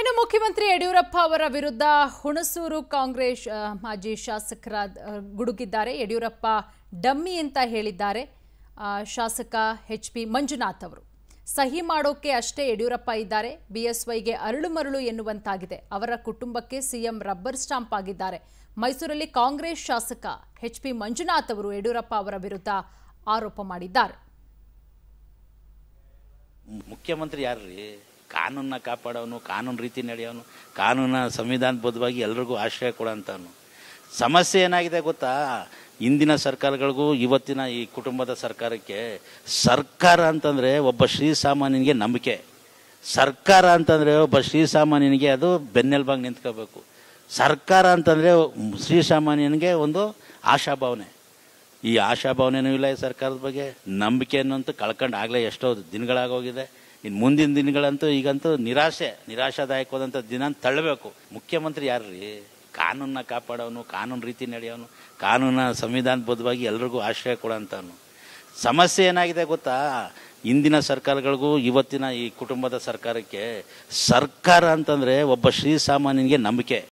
ಇನ್ನು ಮುಖ್ಯಮಂತ್ರಿ ಯಡಿಯೂರಪ್ಪ ಅವರ ವಿರುದ್ಧ ಹುಣಸೂರು ಕಾಂಗ್ರೆಸ್ ಮಾಜಿ ಶಾಸಕರ ಗುಡುಗಿದ್ದಾರೆ ಯಡಿಯೂರಪ್ಪ ಡಮ್ಮಿ ಅಂತ ಹೇಳಿದ್ದಾರೆ ಶಾಸಕ ಎಚ್ ಪಿ ಮಂಜುನಾಥ್ ಅವರು ಸಹಿ ಮಾಡೋಕೆ ಅಷ್ಟೇ ಯಡಿಯೂರಪ್ಪ ಇದ್ದಾರೆ ಬಿಎಸ್ವೈಗೆ ಅರಳು ಮರಳು ಎನ್ನುವಂತಾಗಿದೆ ಅವರ ಕುಟುಂಬಕ್ಕೆ ಸಿಎಂ ರಬ್ಬರ್ ಸ್ಟಾಂಪ್ ಆಗಿದ್ದಾರೆ ಮೈಸೂರಲ್ಲಿ ಕಾಂಗ್ರೆಸ್ ಶಾಸಕ ಎಚ್ ಪಿ ಮಂಜುನಾಥ್ ಅವರು ಯಡಿಯೂರಪ್ಪ ಅವರ ವಿರುದ್ಧ ಆರೋಪ ಮಾಡಿದ್ದಾರೆ ಮುಖ್ಯಮಂತ್ರಿ ಕಾನೂನನ್ನ ಕಾಪಾಡೋನು ಕಾನೂನು ರೀತಿ ನಡೆಯೋನು ಕಾನೂನ ಸಂವಿಧಾನಬದ್ಧವಾಗಿ ಎಲ್ರಿಗೂ ಆಶ್ರಯ ಕೊಡೋಂಥವನು ಸಮಸ್ಯೆ ಏನಾಗಿದೆ ಗೊತ್ತಾ ಇಂದಿನ ಸರ್ಕಾರಗಳಿಗೂ ಇವತ್ತಿನ ಈ ಕುಟುಂಬದ ಸರ್ಕಾರಕ್ಕೆ ಸರ್ಕಾರ ಅಂತಂದರೆ ಒಬ್ಬ ಶ್ರೀಸಾಮಾನ್ಯನಿಗೆ ನಂಬಿಕೆ ಸರ್ಕಾರ ಅಂತಂದರೆ ಒಬ್ಬ ಶ್ರೀಸಾಮಾನ್ಯನಿಗೆ ಅದು ಬೆನ್ನೆಲುಬಾಗಿ ನಿಂತ್ಕೋಬೇಕು ಸರ್ಕಾರ ಅಂತಂದರೆ ಶ್ರೀಸಾಮಾನ್ಯನಿಗೆ ಒಂದು ಆಶಾಭಾವನೆ ಈ ಆಶಾಭಾವನೆಯೂ ಇಲ್ಲ ಈ ಸರ್ಕಾರದ ಬಗ್ಗೆ ನಂಬಿಕೆ ಅಂತೂ ಕಳ್ಕೊಂಡು ಆಗಲೇ ಎಷ್ಟೋ ದಿನಗಳಾಗೋಗಿದೆ ಇನ್ನು ಮುಂದಿನ ದಿನಗಳಂತೂ ಈಗಂತೂ ನಿರಾಶೆ ನಿರಾಶಾದಾಯಕವಾದಂಥ ದಿನ ತಳ್ಳಬೇಕು ಮುಖ್ಯಮಂತ್ರಿ ಯಾರು ರೀ ಕಾನೂನನ್ನ ಕಾಪಾಡೋನು ಕಾನೂನು ರೀತಿ ನಡೆಯೋನು ಕಾನೂನ ಸಂವಿಧಾನಬದ್ಧವಾಗಿ ಎಲ್ರಿಗೂ ಆಶ್ರಯ ಕೊಡೋಂಥವ್ನು ಸಮಸ್ಯೆ ಏನಾಗಿದೆ ಗೊತ್ತಾ ಇಂದಿನ ಸರ್ಕಾರಗಳಿಗೂ ಇವತ್ತಿನ ಈ ಕುಟುಂಬದ ಸರ್ಕಾರಕ್ಕೆ ಸರ್ಕಾರ ಅಂತಂದರೆ ಒಬ್ಬ ಶ್ರೀಸಾಮಾನ್ಯನಿಗೆ ನಂಬಿಕೆ